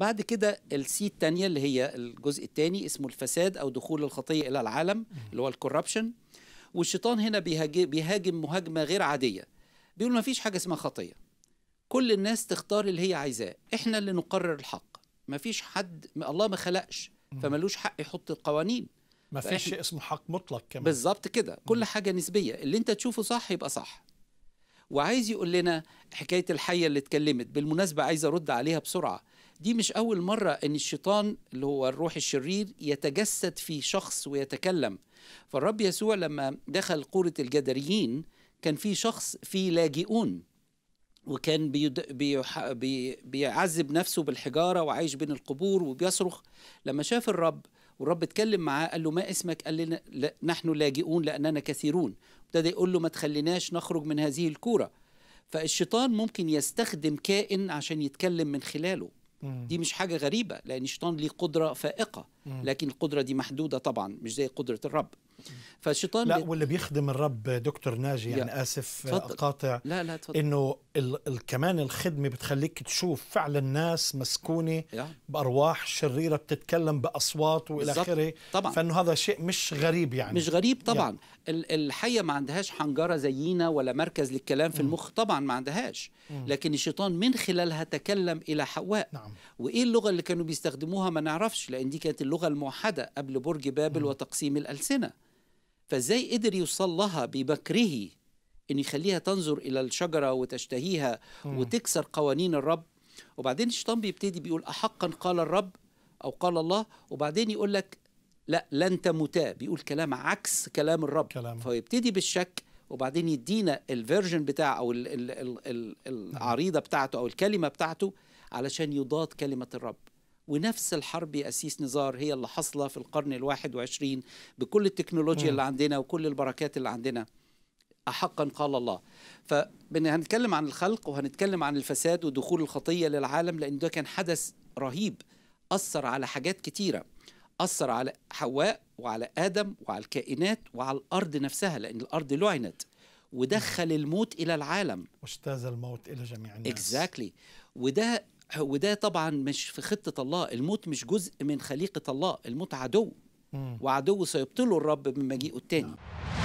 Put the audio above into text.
بعد كده السي الثانيه اللي هي الجزء الثاني اسمه الفساد او دخول الخطيه الى العالم اللي هو الكوربشن والشيطان هنا بيهاجم مهاجمه غير عاديه بيقول ما فيش حاجه اسمها خطيه كل الناس تختار اللي هي عايزاه احنا اللي نقرر الحق ما فيش حد الله ما خلقش فملوش حق يحط القوانين ما فيش شيء اسمه حق مطلق كمان بالظبط كده كل حاجه نسبيه اللي انت تشوفه صح يبقى صح وعايز يقول لنا حكايه الحيه اللي اتكلمت بالمناسبه عايز ارد عليها بسرعه دي مش أول مرة أن الشيطان اللي هو الروح الشرير يتجسد في شخص ويتكلم فالرب يسوع لما دخل قورة الجدريين كان في شخص في لاجئون وكان بيد... بيح... بي... بيعذب نفسه بالحجارة وعايش بين القبور وبيصرخ لما شاف الرب والرب اتكلم معاه قال له ما اسمك قال لنا لا... نحن لاجئون لأننا كثيرون ابتدى يقول له ما تخليناش نخرج من هذه الكورة فالشيطان ممكن يستخدم كائن عشان يتكلم من خلاله دي مش حاجه غريبه لان الشيطان ليه قدره فائقه لكن القدره دي محدوده طبعا مش زي قدره الرب فالشيطان لا بي... واللي بيخدم الرب دكتور ناجي يعني اسف آه، تفضل. اقاطع لا لا تفضل. انه ال... ال... كمان الخدمه بتخليك تشوف فعلا ناس مسكونه بارواح شريره بتتكلم باصوات والى اخره طبعا فانه هذا شيء مش غريب يعني مش غريب طبعا yeah. الحيه ما عندهاش حنجره زينا ولا مركز للكلام في المخ طبعا ما عندهاش لكن الشيطان من خلالها تكلم الى حواء نعم. وايه اللغه اللي كانوا بيستخدموها ما نعرفش لان دي كانت اللغه الموحده قبل برج بابل وتقسيم الالسنه فازاي قدر يوصل لها ببكره ان يخليها تنظر الى الشجره وتشتهيها وتكسر قوانين الرب وبعدين الشيطان بيبتدي بيقول احقا قال الرب او قال الله وبعدين يقول لك لا لن تموتا بيقول كلام عكس كلام الرب كلام. فيبتدي بالشك وبعدين يدينا الفيرجن بتاعه او الـ الـ الـ العريضه بتاعته او الكلمه بتاعته علشان يضاد كلمه الرب ونفس الحرب يا أسيس نزار هي اللي حصلة في القرن الواحد وعشرين بكل التكنولوجيا اللي عندنا وكل البركات اللي عندنا أحقا قال الله فهنتكلم عن الخلق وهنتكلم عن الفساد ودخول الخطية للعالم لأن ده كان حدث رهيب أثر على حاجات كتيرة أثر على حواء وعلى آدم وعلى الكائنات وعلى الأرض نفسها لأن الأرض لعنت ودخل الموت إلى العالم واجتاز الموت إلى جميع الناس exactly. وده وده طبعا مش في خطه الله الموت مش جزء من خليقه الله الموت عدو وعدو سيبطله الرب من مجيئه التاني نعم.